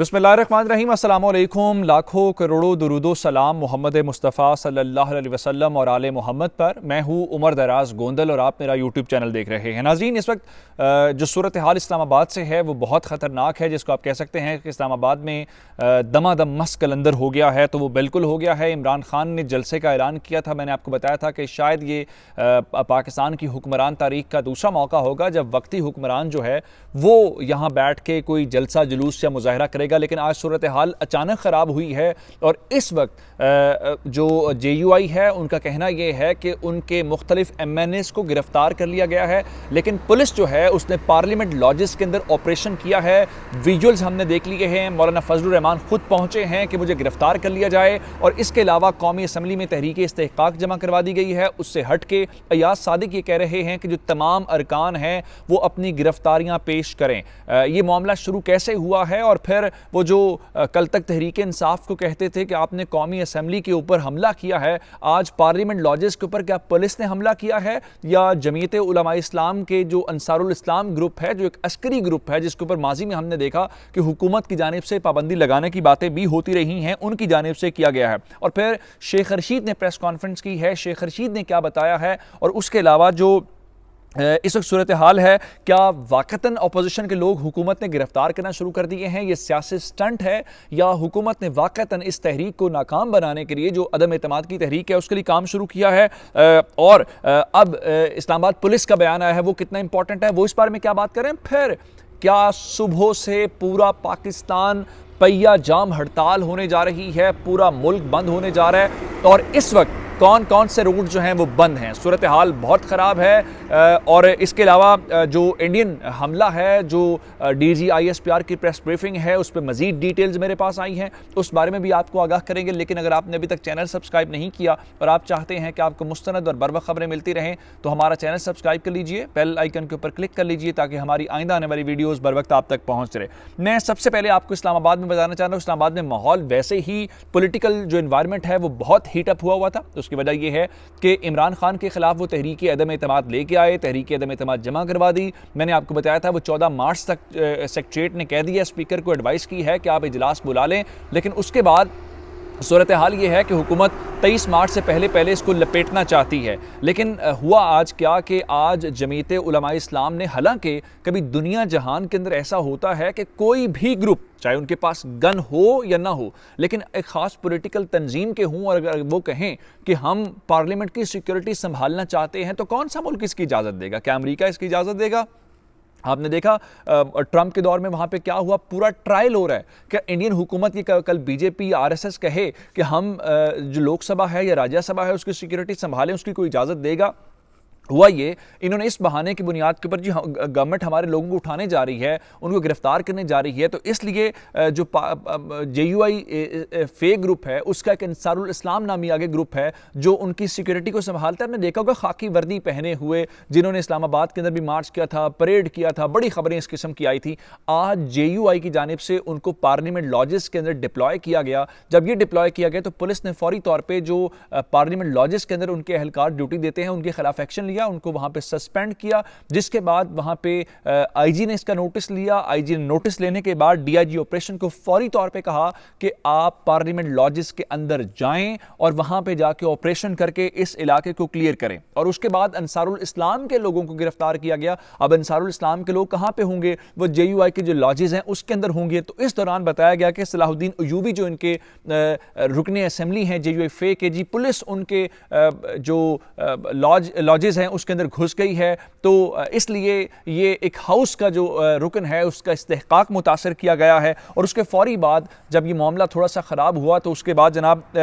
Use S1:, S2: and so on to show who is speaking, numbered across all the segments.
S1: बिसमीम अल्लाम लाखों करोड़ों दरुदो सलाम मोहम्मद मुस्तफ़ा सल्लल्लाहु अलैहि वसल्लम और आल मोहम्मद पर मैं हूँ उमर दराज गोंदल और आप मेरा यूट्यूब चैनल देख रहे हैं नाजीन इस वक्त जो सूरत हाल इस्लामाबाद से है वो बहुत ख़तरनाक है जिसको आप कह सकते हैं कि इस्लामाबाद में दम मस कलंदर हो गया है तो वो बिल्कुल हो गया है इमरान खान ने जलसे का ऐलान किया था मैंने आपको बताया था कि शायद ये पाकिस्तान की हुक्मरान तारीख का दूसरा मौका होगा जब वक्ती हुक्मरान जो है वो यहाँ बैठ के कोई जलसा जुलूस या मुजाहरा करेगा रहेगा लेकिन आज सूरत हाल अचानक ख़राब हुई है और इस वक्त जो जे यू आई है उनका कहना यह है कि उनके मुख्तलिफ एम एन एस को गिरफ़्तार कर लिया गया है लेकिन पुलिस जो है उसने पार्लियामेंट लॉजिस के अंदर ऑपरेशन किया है विजुअल्स हमने देख लिए हैं मौलाना रहमान ख़ुद पहुँचे हैं कि मुझे गिरफ़्तार कर लिया जाए और इसके अलावा कौमी असम्बली में तहरीक इस्तेकाक जमा करवा दी गई है उससे हट के अयाज सादिक ये कह रहे हैं कि जो तमाम अरकान हैं वो अपनी गिरफ्तारियां पेश करें आ, ये मामला शुरू कैसे हुआ है और फिर वो जो कल तक तहरीक इंसाफ को कहते थे कि आपने कौमी असम्बली के ऊपर हमला किया है आज पार्लियामेंट लॉजेस के ऊपर क्या पुलिस ने हमला किया है या जमीत उलमा इस्लाम के जो अंसारुल इस्लाम ग्रुप है जो एक अस्करी ग्रुप है जिसके ऊपर माजी में हमने देखा कि हुकूमत की जानब से पाबंदी लगाने की बातें भी होती रही हैं उनकी जानब से किया गया है और फिर शेख रशीद ने प्रेस कॉन्फ्रेंस की है शेख रशीद ने क्या बताया है और उसके अलावा जो इस वक्त सूरत हाल है क्या वाकता अपोजिशन के लोग हुकूमत ने गिरफ्तार करना शुरू कर दिए हैं ये सियासी स्टंट है या हुकूमत ने वाकता इस तहरीक को नाकाम बनाने के लिए जो अदम अतमाद की तहरीक है उसके लिए काम शुरू किया है और अब इस्लामाबाद पुलिस का बयान आया है वो कितना इंपॉर्टेंट है वो इस बारे में क्या बात करें फिर क्या सुबह से पूरा पाकिस्तान पहिया जाम हड़ताल होने जा रही है पूरा मुल्क बंद होने जा रहा है और इस वक्त कौन कौन से रूट जो हैं वो बंद हैं सूरत हाल बहुत ख़राब है और इसके अलावा जो इंडियन हमला है जो D G I S P R की प्रेस ब्रीफिंग है उस पर मज़ीद डिटेल्स मेरे पास आई हैं उस बारे में भी आपको आगाह करेंगे लेकिन अगर आपने अभी तक चैनल सब्सक्राइब नहीं किया और आप चाहते हैं कि आपको मुस्ंद और बरवा खबरें मिलती रहें तो हमारा चैनल सब्सक्राइब कर लीजिए बेल आइकन के ऊपर क्लिक कर लीजिए ताकि हमारी आइंदा आने वाली वीडियोज़ बर वक्त आप तक पहुँच रहे मैं सबसे पहले आपको इस्लामाबाद में बताना चाह रहा हूँ इस्लामाबाद में माहौल वैसे ही पोलिटिकल जो इन्वायरमेंट है वो बहुत हीटअप हुआ हुआ था उसकी वजह यह है कि इमरान खान के खिलाफ वो तहरीक अदम अतमाद लेके आए तहरीक अदम अतमाद जमा करवा दी मैंने आपको बताया था वो चौदह मार्च तक सेक्रट्रेट ने कह दिया स्पीकर को एडवाइस की है कि आप इजलास बुला लें लेकिन उसके बाद सूरत हाल ये है कि हुकूमत 23 मार्च से पहले पहले इसको लपेटना चाहती है लेकिन हुआ आज क्या कि आज जमीत उलमा इस्लाम ने हालांकि कभी दुनिया जहान के अंदर ऐसा होता है कि कोई भी ग्रुप चाहे उनके पास गन हो या ना हो लेकिन एक ख़ास पॉलिटिकल तंजीम के हों और अगर वो कहें कि हम पार्लियामेंट की सिक्योरिटी संभालना चाहते हैं तो कौन सा मुल्क इसकी इजाज़त देगा क्या अमरीका इसकी इजाज़त देगा आपने देखा ट्रंप के दौर में वहाँ पे क्या हुआ पूरा ट्रायल हो रहा है क्या इंडियन हुकूमत की कल बीजेपी आरएसएस कहे कि हम जो लोकसभा है या राज्यसभा है उसकी सिक्योरिटी संभालें उसकी कोई इजाज़त देगा हुआ ये इन्होंने इस बहाने की बुनियाद के ऊपर जी गवर्नमेंट हमारे लोगों को उठाने जा रही है उनको गिरफ्तार करने जा रही है तो इसलिए जो J U I fake group है उसका एक इंसारुल इस्लाम नामी आगे ग्रुप है जो उनकी सिक्योरिटी को संभालता है हमने देखा होगा खाकी वर्दी पहने हुए जिन्होंने इस्लामाबाद के अंदर भी मार्च किया था परेड किया था बड़ी खबरें इस किस्म की आई थी आज जे यू आई की जानब से उनको पार्लियामेंट लॉजिस के अंदर डिप्लॉय किया गया जब ये डिप्लॉय किया गया तो पुलिस ने फौरी तौर पर जो पार्लियामेंट लॉजेस के अंदर उनके अहलकार ड्यूटी देते हैं उनके खिलाफ एक्शन लिया किया उनको वहां पे सस्पेंड किया जिसके बाद वहां पे आईजी ने इसका नोटिस लिया आईजी ने नोटिस लेने के बाद डीआईजी ऑपरेशन को फौरी तौर पे कहा कि आप पार्लियामेंट लॉजिस के अंदर जाएं और वहां पे जाके ऑपरेशन करके इस इलाके को क्लियर करें और उसके बाद अंसारुल इस्लाम के लोगों को गिरफ्तार किया गया अब अंसारुल इस्लाम के लोग कहां पे होंगे वो जे के जो लॉजेज हैं उसके अंदर होंगे तो इस दौरान बताया गया कि सलाहुद्दीन अयूबी जो इनके रुकने असेंबली हैं जे यू फे के जी पुलिस उनके जो लॉज लॉजेज हैं उसके अंदर घुस गई है तो इसलिए ये एक हाउस का जो रुकन है उसका इस्तेकाक मुतासर किया गया है और उसके फौरी बाद जब ये मामला थोड़ा सा ख़राब हुआ तो उसके बाद जनाब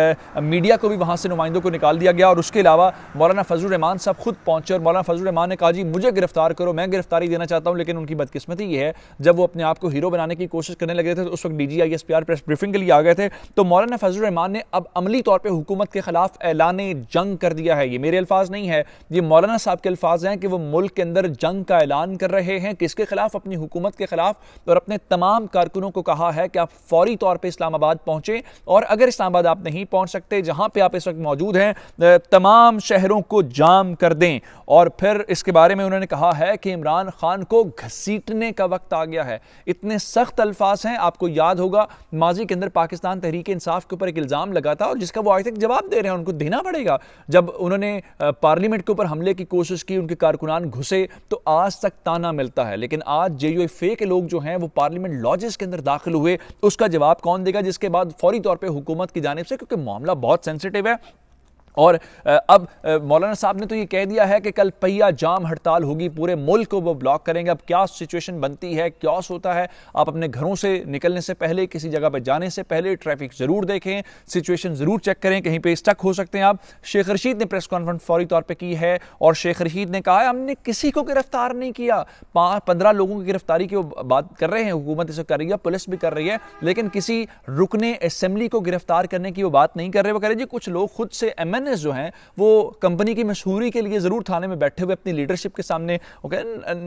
S1: मीडिया को भी वहाँ से नुमाइंदों को निकाल दिया गया और उसके अलावा मौलाना फजल रहमान साहब खुद पहुँचे और मौलाना फजल रहमान ने कहा जी मुझे गिरफ्तार करो मैं गिरफ्तारी देना चाहता हूँ लेकिन उनकी बदकस्मती ये है जब वो अपने आप को हीरो बनाने की कोशिश करने लगे थे तो उस वक्त D G I S P R press briefing के लिए आ गए थे तो मौलाना फजल रहमान ने अब अमली तौर पर हुकूमत के खिलाफ ऐलान जंग कर दिया है ये मेरे अल्फाज नहीं है ये मौलाना मौलाना साहब के अल्फाज हैं कि वो मुल्क के अंदर जंग का ऐलान कर रहे हैं किसके खिलाफ अपनी हुकूमत के खिलाफ और अपने तमाम कारकुनों को कहा है कि आप फौरी तौर पर इस्लामाबाद पहुंचे और अगर इस्लामाबाद आप नहीं पहुंच सकते जहां पर आप इस वक्त मौजूद हैं तमाम शहरों को जाम कर दें और फिर इसके बारे में उन्होंने कहा है कि इमरान खान को घसीटने का वक्त आ गया है इतने सख्त अल्फाज हैं आपको याद होगा माजी के अंदर पाकिस्तान तहरीक इंसाफ के ऊपर एक इल्ज़ाम लगा था और जिसका वो आज तक जवाब दे रहे हैं उनको देना पड़ेगा जब उन्होंने पार्लियामेंट के ऊपर हमले की कोशिश की उनके कारकुनान घुसे तो आज तक ताना मिलता है लेकिन आज जे यू के लोग जो हैं वो पार्लियामेंट लॉजिस के अंदर दाखिल हुए उसका जवाब कौन देगा जिसके बाद फौरी तौर पर हुकूमत की जानब से क्योंकि मामला बहुत सेंसिटिव है और अब मौलाना साहब ने तो ये कह दिया है कि कल पहिया जाम हड़ताल होगी पूरे मुल्क को वो ब्लॉक करेंगे अब क्या सिचुएशन बनती है क्या होता है आप अपने घरों से निकलने से पहले किसी जगह पर जाने से पहले ट्रैफिक ज़रूर देखें सिचुएशन ज़रूर चेक करें कहीं पर स्टक हो सकते हैं आप शेख रशीद ने प्रेस कॉन्फ्रेंस फौरी तौर पर की है और शेख रशीद ने कहा हमने किसी को गिरफ्तार नहीं किया पाँच पंद्रह लोगों की गिरफ्तारी की वो बात कर रहे हैं हुकूमत इसे कर रही है पुलिस भी कर रही है लेकिन किसी रुकने असम्बली को गिरफ्तार करने की वो बात नहीं कर रहे वो कह रहे जी कुछ लोग खुद से एम जर्नलिस्ट जो हैं वो कंपनी की मशहूरी के लिए ज़रूर थाने में बैठे हुए अपनी लीडरशिप के सामने ओके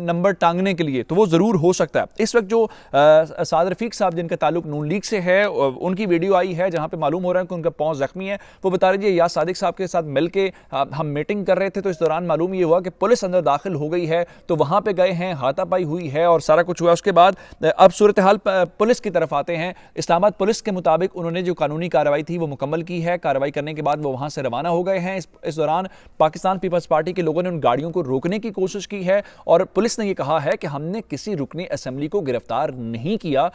S1: नंबर टांगने के लिए तो वो ज़रूर हो सकता है इस वक्त जो साद रफीक साहब जिनका ताल्लुक नून लीग से है उनकी वीडियो आई है जहाँ पर मालूम हो रहा है कि उनका पाँव ज़ख्मी है वो बता रही है या सादिक साहब के साथ मिल के हम मीटिंग कर रहे थे तो इस दौरान मालूम ये हुआ कि पुलिस अंदर दाखिल हो गई है तो वहाँ पर गए हैं हाथापाई हुई है और सारा कुछ हुआ उसके बाद अब सूरत हाल पुलिस की तरफ आते हैं इस्लामाबाद पुलिस के मुताबिक उन्होंने जो कानूनी कार्रवाई थी वो मुकम्मल की है कार्रवाई करने के बाद वो वहाँ से रवाना रवाना हो गए हैं इस, इस दौरान पाकिस्तान पीपल्स पार्टी के लोगों ने उन गाड़ियों को रोकने की कोशिश की है और पुलिस ने यह कहा है कि हमने किसी रुकनी असेंबली को गिरफ्तार नहीं किया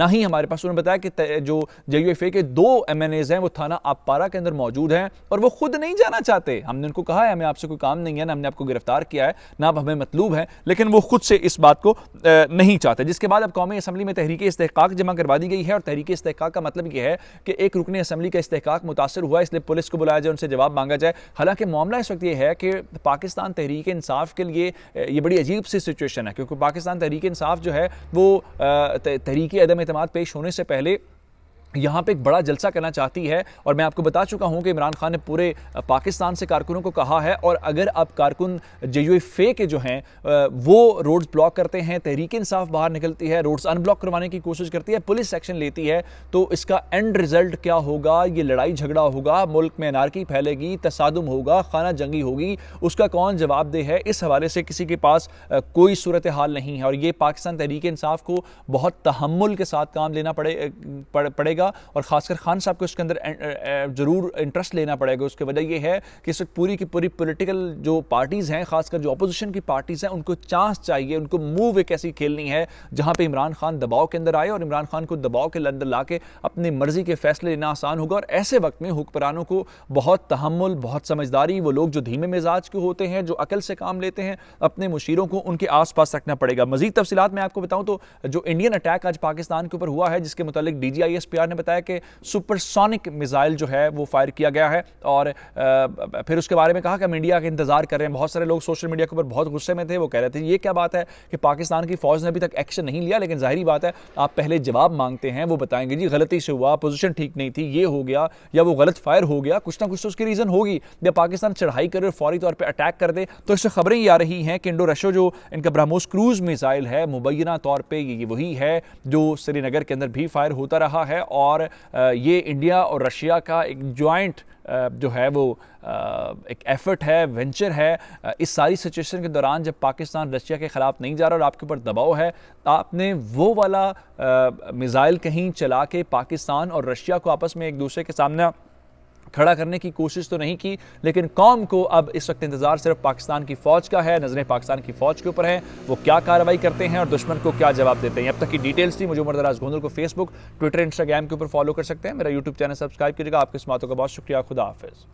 S1: ना ही हमारे पास उन्होंने बताया कि जो जे के दो एम हैं वो थाना आपारा के अंदर मौजूद हैं और वो खुद नहीं जाना चाहते हमने उनको कहा है हमें आपसे कोई काम नहीं है ना हमने आपको गिरफ्तार किया है ना आप हमें मतलूब हैं लेकिन वो खुद से इस बात को नहीं चाहते जिसके बाद अब कौमी असम्बली में तहरीक इस्तेकाक जमा करवा दी गई है और तहरीक इस्तेकाक का मतलब यह है कि एक रुकने असम्बली का इस्तेकाक मुतासर हुआ इसलिए पुलिस को बुलाया जाए से जवाब मांगा जाए हालांकि मामला इस वक्त ये है कि पाकिस्तान तहरीक इंसाफ के लिए ये बड़ी अजीब सी सिचुएशन है क्योंकि पाकिस्तान तहरीक इंसाफ जो है वो तहरीकी अदम अतमाद पेश होने से पहले यहाँ पे एक बड़ा जलसा करना चाहती है और मैं आपको बता चुका हूँ कि इमरान खान ने पूरे पाकिस्तान से कारकुनों को कहा है और अगर आप कारकुन जे यू फे के जो हैं वो रोड्स ब्लॉक करते हैं तहरीक इंसाफ बाहर निकलती है रोड्स अनब्लॉक करवाने की कोशिश करती है पुलिस एक्शन लेती है तो इसका एंड रिजल्ट क्या होगा ये लड़ाई झगड़ा होगा मुल्क में अनारकी फैलेगी तसादम होगा खाना जंगी होगी उसका कौन जवाबदेह है इस हवाले से किसी के पास कोई सूरत हाल नहीं है और ये पाकिस्तान तहरीक इंसाफ को बहुत तहमुल के साथ काम लेना पड़े पड़ेगा पड़ेगा और ख़ासकर खान साहब को इसके अंदर ज़रूर इंटरेस्ट लेना पड़ेगा उसकी वजह यह है कि इस पूरी की पूरी पोलिटिकल जो पार्टीज़ हैं खासकर जो अपोजिशन की पार्टीज़ हैं उनको चांस चाहिए उनको मूव एक ऐसी खेलनी है जहां पर इमरान खान दबाव के अंदर आए और इमरान खान को दबाव के अंदर ला के अपनी मर्ज़ी के फैसले लेना आसान होगा और ऐसे वक्त में हुक्मरानों को बहुत तहमुल बहुत समझदारी वो लोग जो धीमे मिजाज के होते हैं जो अकल से काम लेते हैं अपने मुशीरों को उनके आस पास रखना पड़ेगा मजीद तफसीत मैं आपको बताऊं तो जो इंडियन अटैक आज पाकिस्तान के ऊपर हुआ है जिसके मुतालिक D G I S P R ने बताया कि सुपरसोनिक मिज़ाइल जो है वो फायर किया गया है और फिर उसके बारे में कहा कि हम इंडिया का इंतज़ार कर रहे हैं बहुत सारे लोग सोशल मीडिया के ऊपर बहुत गुस्से में थे वो कह रहे थे ये क्या बात है कि पाकिस्तान की फ़ौज ने अभी तक एक्शन नहीं लिया लेकिन जाहरी बात है आप पहले जवाब मांगते हैं वो बताएंगे जी गलती से हुआ पोजिशन ठीक नहीं थी ये हो गया या वो गलत फायर हो गया कुछ ना कुछ तो उसकी रीज़न होगी या पाकिस्तान चढ़ाई करे और फौरी तौर पर अटैक कर दे तो इससे खबरें ये आ रही हैं कि इंडो रशो जो इनका ब्रह्मोस क्रूज़ मिज़ाइल है मुबैना तौर पर ये वही है जो श्रीनगर के अंदर भी फायर होता रहा है और और ये इंडिया और रशिया का एक जॉइंट जो है वो एक एफर्ट है वेंचर है इस सारी सिचुएशन के दौरान जब पाकिस्तान रशिया के ख़िलाफ़ नहीं जा रहा और आपके ऊपर दबाव है आपने वो वाला मिज़ाइल कहीं चला के पाकिस्तान और रशिया को आपस में एक दूसरे के सामने खड़ा करने की कोशिश तो नहीं की लेकिन कौम को अब इस वक्त इंतजार सिर्फ पाकिस्तान की फौज का है नजरें पाकिस्तान की फौज के ऊपर है वो क्या कार्रवाई करते हैं और दुश्मन को क्या जवाब देते हैं अब तक की डिटेल्स थी मुझे उमर दराज गोंदल को फेसबुक ट्विटर इंस्टाग्राम के ऊपर फॉलो कर सकते हैं मेरा यूट्यूब चैनल सब्सक्राइब कीजिएगा आपके इस बातों का बहुत शुक्रिया खुदा हाफिज़